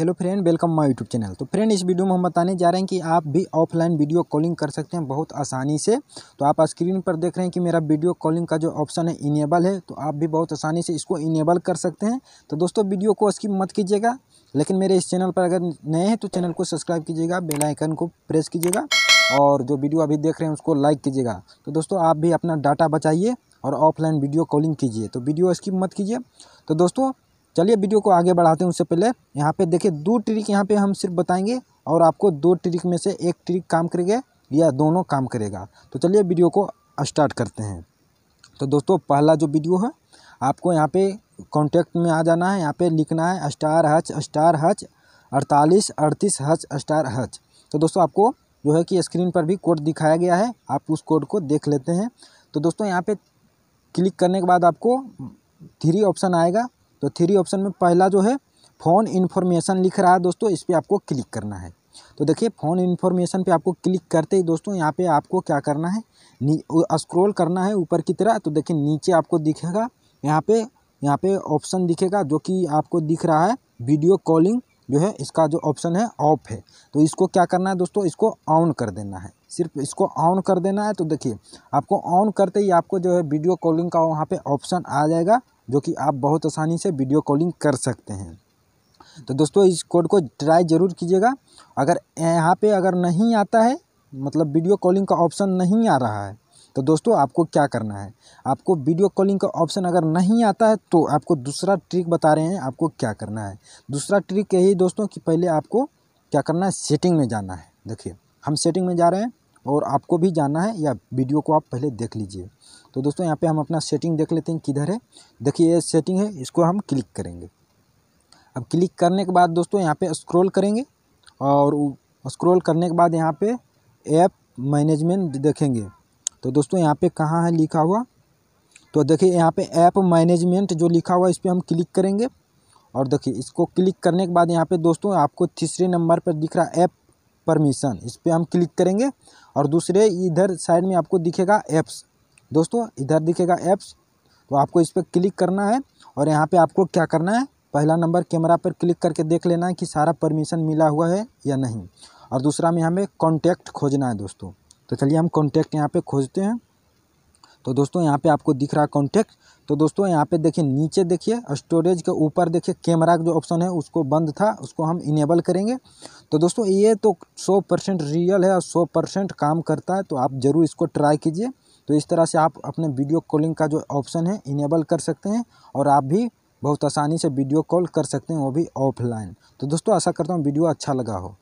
hello friend welcome my YouTube channel तो friend इस video में हम बताने जा रहे हैं कि आप भी ऑफलाइन वीडियो कॉलिंग कर सकते हैं बहुत आसानी से तो आप स्क्रीन पर देख रहे हैं कि मेरा वीडियो कॉलिंग का जो ऑप्शन है इनेबल है तो आप भी बहुत आसानी से इसको इनेबल कर सकते हैं तो दोस्तों वीडियो को स्किप मत कीजिएगा लेकिन मेरे इस चैनल पर अगर नए हैं तो चैनल को सब्सक्राइब कीजिएगा बेलाइकन को प्रेस कीजिएगा और जो वीडियो अभी देख रहे हैं उसको लाइक कीजिएगा तो दोस्तों आप भी अपना डाटा बचाइए और ऑफलाइन वीडियो कॉलिंग कीजिए तो वीडियो स्किप मत कीजिए तो दोस्तों चलिए वीडियो को आगे बढ़ाते हैं उससे पहले यहाँ पे देखिए दो ट्रिक यहाँ पे हम सिर्फ बताएंगे और आपको दो ट्रिक में से एक ट्रिक काम करेगा या दोनों काम करेगा तो चलिए वीडियो को स्टार्ट करते हैं तो दोस्तों पहला जो वीडियो है आपको यहाँ पे कॉन्टैक्ट में आ जाना है यहाँ पे लिखना है स्टार हच स्टार हच अड़तालीस अड़तीस हच स्टार हच तो दोस्तों आपको जो है कि स्क्रीन पर भी कोड दिखाया गया है आप उस कोड को देख लेते हैं तो दोस्तों यहाँ पर क्लिक करने के बाद आपको थ्री ऑप्शन आएगा तो थ्री ऑप्शन में पहला जो है फ़ोन इन्फॉर्मेशन लिख रहा है दोस्तों इस पर आपको क्लिक करना है तो देखिए फ़ोन इन्फॉर्मेशन पे आपको क्लिक करते ही दोस्तों यहाँ पे आपको क्या करना है स्क्रॉल करना है ऊपर की तरह तो देखिए नीचे आपको दिखेगा यहाँ पे यहाँ पे ऑप्शन दिखेगा जो कि आपको दिख रहा है वीडियो कॉलिंग जो है इसका जो ऑप्शन है ऑफ है तो इसको क्या करना है दोस्तों इसको ऑन कर देना है सिर्फ इसको ऑन कर देना है तो देखिए आपको ऑन करते ही आपको जो है वीडियो कॉलिंग का वहाँ पर ऑप्शन आ जाएगा जो कि आप बहुत आसानी से वीडियो कॉलिंग कर सकते हैं तो दोस्तों इस कोड को ट्राई ज़रूर कीजिएगा अगर यहाँ पे अगर नहीं आता है मतलब वीडियो कॉलिंग का ऑप्शन नहीं आ रहा है तो दोस्तों आपको क्या करना है आपको वीडियो कॉलिंग का ऑप्शन अगर नहीं आता है तो आपको दूसरा ट्रिक बता रहे हैं आपको क्या करना है दूसरा ट्रिक यही दोस्तों कि पहले आपको क्या करना है सेटिंग में जाना है देखिए हम सेटिंग में जा रहे हैं और आपको भी जानना है या वीडियो को आप पहले देख लीजिए तो दोस्तों यहाँ पे हम अपना सेटिंग देख लेते हैं किधर है देखिए ये सेटिंग है इसको हम क्लिक करेंगे अब क्लिक करने के बाद दोस्तों यहाँ पे स्क्रॉल करेंगे और स्क्रॉल करने के बाद यहाँ पे ऐप मैनेजमेंट देखेंगे तो दोस्तों यहाँ पे कहाँ है लिखा हुआ तो देखिए यहाँ पर ऐप मैनेजमेंट जो लिखा हुआ है इस पर हम क्लिक करेंगे और देखिए इसको क्लिक करने के बाद यहाँ पे दोस्तों आपको तीसरे नंबर पर दिख रहा है ऐप परमिशन इस पर हम क्लिक करेंगे और दूसरे इधर साइड में आपको दिखेगा ऐप्स दोस्तों इधर दिखेगा ऐप्स तो आपको इस पर क्लिक करना है और यहाँ पे आपको क्या करना है पहला नंबर कैमरा पर क्लिक करके देख लेना है कि सारा परमिशन मिला हुआ है या नहीं और दूसरा में हमें कॉन्टैक्ट खोजना है दोस्तों तो चलिए हम कॉन्टैक्ट यहाँ पे खोजते हैं तो दोस्तों यहाँ पे आपको दिख रहा कॉन्टेक्ट कॉन्टैक्ट तो दोस्तों यहाँ पे देखिए नीचे देखिए स्टोरेज के ऊपर देखिए कैमरा का जो ऑप्शन है उसको बंद था उसको हम इनेबल करेंगे तो दोस्तों ये तो सौ परसेंट रियल है और सौ परसेंट काम करता है तो आप ज़रूर इसको ट्राई कीजिए तो इस तरह से आप अपने वीडियो कॉलिंग का जो ऑप्शन है इनेबल कर सकते हैं और आप भी बहुत आसानी से वीडियो कॉल कर सकते हैं वो भी ऑफलाइन तो दोस्तों आशा करता हूँ वीडियो अच्छा लगा हो